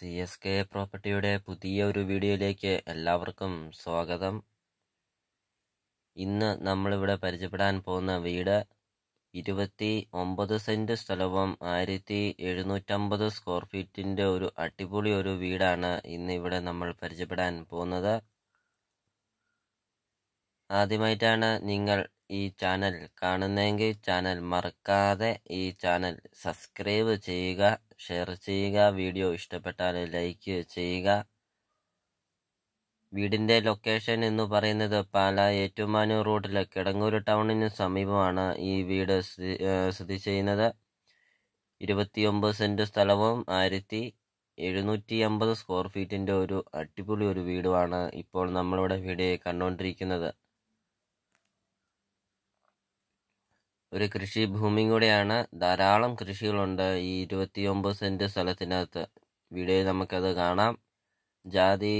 C S K പ്രോപ്പർട്ടിയുടെ പുതിയ ഒരു വീഡിയോയിലേക്ക് എല്ലാവർക്കും സ്വാഗതം ഇന്ന് നമ്മളിവിടെ പരിചയപ്പെടാൻ പോകുന്ന വീട് ഇരുപത്തി ഒമ്പത് സെൻറ്റ് സ്ഥലവും ആയിരത്തി എഴുന്നൂറ്റമ്പത് സ്ക്വയർ ഫീറ്റിൻ്റെ ഒരു അടിപൊളി ഒരു വീടാണ് ഇന്ന് ഇവിടെ നമ്മൾ പരിചയപ്പെടാൻ പോകുന്നത് ആദ്യമായിട്ടാണ് നിങ്ങൾ ഈ ചാനൽ കാണുന്നതെങ്കിൽ ചാനൽ മറക്കാതെ ഈ ചാനൽ സബ്സ്ക്രൈബ് ചെയ്യുക ഷെയർ ചെയ്യുക വീഡിയോ ഇഷ്ടപ്പെട്ടാൽ ലൈക്ക് ചെയ്യുക വീടിൻ്റെ ലൊക്കേഷൻ എന്ന് പറയുന്നത് പാല ഏറ്റുമാനൂർ റോഡിലെ കിടങ്ങൂർ ടൗണിന് സമീപമാണ് ഈ വീട് സ്ഥിതി ചെയ്യുന്നത് ഇരുപത്തിയൊമ്പത് സെൻറ്റ് സ്ഥലവും ആയിരത്തി എഴുന്നൂറ്റി അമ്പത് സ്ക്വയർ ഫീറ്റിൻ്റെ ഒരു അടിപൊളി ഒരു വീടുമാണ് ഇപ്പോൾ നമ്മളിവിടെ വീട് കണ്ടുകൊണ്ടിരിക്കുന്നത് ഒരു കൃഷിഭൂമി കൂടെയാണ് ധാരാളം കൃഷികളുണ്ട് ഈ ഇരുപത്തിയൊമ്പത് സെൻറ്റ് സ്ഥലത്തിനകത്ത് വീഡിയോയിൽ നമുക്കത് കാണാം ജാതി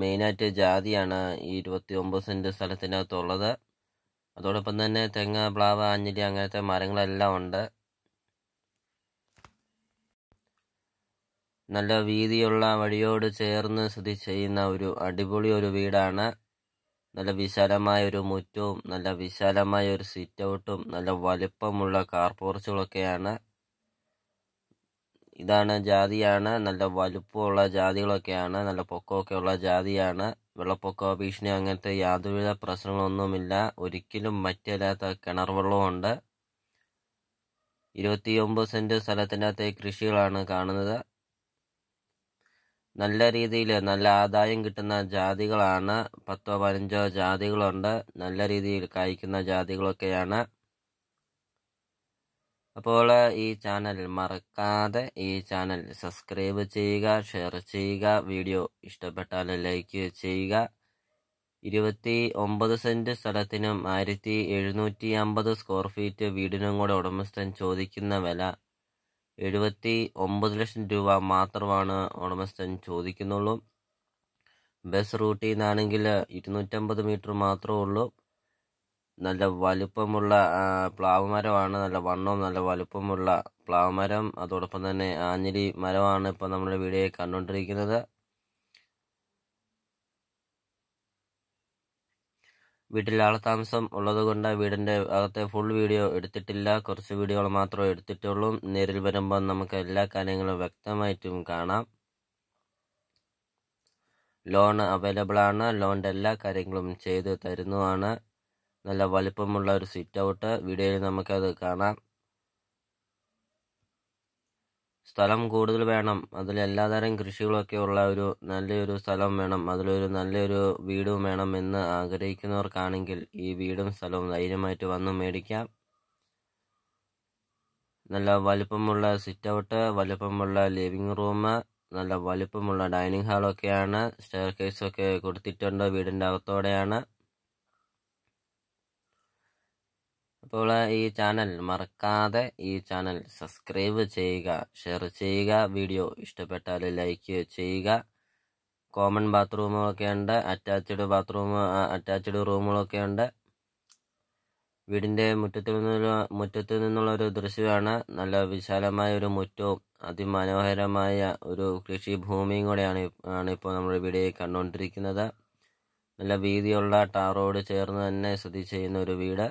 മെയിനായിട്ട് ജാതിയാണ് ഈ ഇരുപത്തി ഒമ്പത് സെൻറ്റ് സ്ഥലത്തിനകത്തുള്ളത് അതോടൊപ്പം തന്നെ തെങ്ങ് പ്ലാവ് ആഞ്ഞിലി അങ്ങനത്തെ മരങ്ങളെല്ലാം ഉണ്ട് നല്ല വീതിയുള്ള വഴിയോട് ചേർന്ന് സ്ഥിതി ചെയ്യുന്ന ഒരു അടിപൊളി ഒരു വീടാണ് നല്ല വിശാലമായ ഒരു മുറ്റവും നല്ല വിശാലമായ ഒരു സിറ്റ് ഔട്ടും നല്ല വലിപ്പമുള്ള കാർ പോർച്ചുകളൊക്കെയാണ് ഇതാണ് ജാതിയാണ് നല്ല വലുപ്പമുള്ള ജാതികളൊക്കെയാണ് നല്ല പൊക്കമൊക്കെ ഉള്ള ജാതിയാണ് വെള്ളപ്പൊക്കോ ഭീഷണിയോ അങ്ങനത്തെ യാതൊരുവിധ പ്രശ്നങ്ങളൊന്നുമില്ല ഒരിക്കലും മറ്റില്ലാത്ത കിണർ വെള്ളമുണ്ട് ഇരുപത്തിയൊമ്പത് സെൻറ്റ് സ്ഥലത്തിനകത്തെ കൃഷികളാണ് കാണുന്നത് നല്ല രീതിയിൽ നല്ല ആദായം കിട്ടുന്ന ജാതികളാണ് പത്തോ പതിനഞ്ചോ ജാതികളുണ്ട് നല്ല രീതിയിൽ കായ്ക്കുന്ന ജാതികളൊക്കെയാണ് അപ്പോൾ ഈ ചാനൽ മറക്കാതെ ഈ ചാനൽ സബ്സ്ക്രൈബ് ചെയ്യുക ഷെയർ ചെയ്യുക വീഡിയോ ഇഷ്ടപ്പെട്ടാൽ ലൈക്ക് ചെയ്യുക ഇരുപത്തി ഒമ്പത് സെൻറ്റ് സ്ഥലത്തിനും ആയിരത്തി എഴുന്നൂറ്റി അമ്പത് സ്ക്വയർ ഫീറ്റ് വീടിനും കൂടെ ഉടമസ്ഥൻ ചോദിക്കുന്ന വില എഴുപത്തി ഒമ്പത് ലക്ഷം രൂപ മാത്രമാണ് ഉടമസ്ഥൻ ചോദിക്കുന്നുള്ളൂ ബസ് റൂട്ടിൽ നിന്നാണെങ്കിൽ ഇരുന്നൂറ്റമ്പത് മീറ്റർ മാത്രമേ ഉള്ളൂ നല്ല വലുപ്പമുള്ള പ്ലാവ് മരമാണ് നല്ല വണ്ണവും നല്ല വലുപ്പമുള്ള പ്ലാവ് മരം അതോടൊപ്പം തന്നെ ആഞ്ഞിലി മരമാണ് ഇപ്പോൾ നമ്മുടെ വീടിനെ കണ്ടുകൊണ്ടിരിക്കുന്നത് വീട്ടിൽ ഉള്ളത് കൊണ്ട് വീടിൻ്റെ അകത്തെ ഫുൾ വീഡിയോ എടുത്തിട്ടില്ല കുറച്ച് വീഡിയോകൾ മാത്രമേ എടുത്തിട്ടുള്ളൂ നേരിൽ വരുമ്പോൾ നമുക്ക് എല്ലാ കാര്യങ്ങളും വ്യക്തമായിട്ടും കാണാം ലോൺ അവൈലബിൾ ആണ് ലോണിൻ്റെ എല്ലാ കാര്യങ്ങളും ചെയ്ത് തരുന്നതാണ് നല്ല വലിപ്പമുള്ള ഒരു സിറ്റ് ഔട്ട് വീഡിയോയിൽ നമുക്കത് കാണാം സ്ഥലം കൂടുതൽ വേണം അതിൽ എല്ലാതരം കൃഷികളൊക്കെ ഉള്ള ഒരു നല്ലൊരു സ്ഥലം വേണം അതിലൊരു നല്ലൊരു വീടും വേണം എന്ന് ആഗ്രഹിക്കുന്നവർക്കാണെങ്കിൽ ഈ വീടും സ്ഥലവും ധൈര്യമായിട്ട് വന്ന് മേടിക്കാം നല്ല വലുപ്പമുള്ള സിറ്റ് ഔട്ട് വലുപ്പമുള്ള ലിവിങ് റൂം നല്ല വലുപ്പമുള്ള ഡൈനിങ് ഹാളൊക്കെയാണ് സ്റ്റെയർ കേസൊക്കെ കൊടുത്തിട്ടുണ്ട് വീടിൻ്റെ അകത്തോടെയാണ് അപ്പോൾ ഈ ചാനൽ മറക്കാതെ ഈ ചാനൽ സബ്സ്ക്രൈബ് ചെയ്യുക ഷെയർ ചെയ്യുക വീഡിയോ ഇഷ്ടപ്പെട്ടാൽ ലൈക്ക് ചെയ്യുക കോമൺ ബാത്റൂമുകളൊക്കെ ഉണ്ട് അറ്റാച്ച്ഡ് ബാത്റൂമ് അറ്റാച്ച്ഡ് റൂമുകളൊക്കെ ഉണ്ട് വീടിൻ്റെ മുറ്റത്തിൽ നിന്നുള്ള മുറ്റത്തിൽ നിന്നുള്ള ഒരു ദൃശ്യമാണ് നല്ല വിശാലമായ ഒരു മുറ്റവും അതിമനോഹരമായ ഒരു കൃഷിഭൂമിയും കൂടെയാണ് ആണ് ഇപ്പോൾ നമ്മുടെ വീഡിയോയിൽ കണ്ടുകൊണ്ടിരിക്കുന്നത് നല്ല വീതിയുള്ള ടാറോട് ചേർന്ന് തന്നെ സ്ഥിതി ചെയ്യുന്ന ഒരു വീട്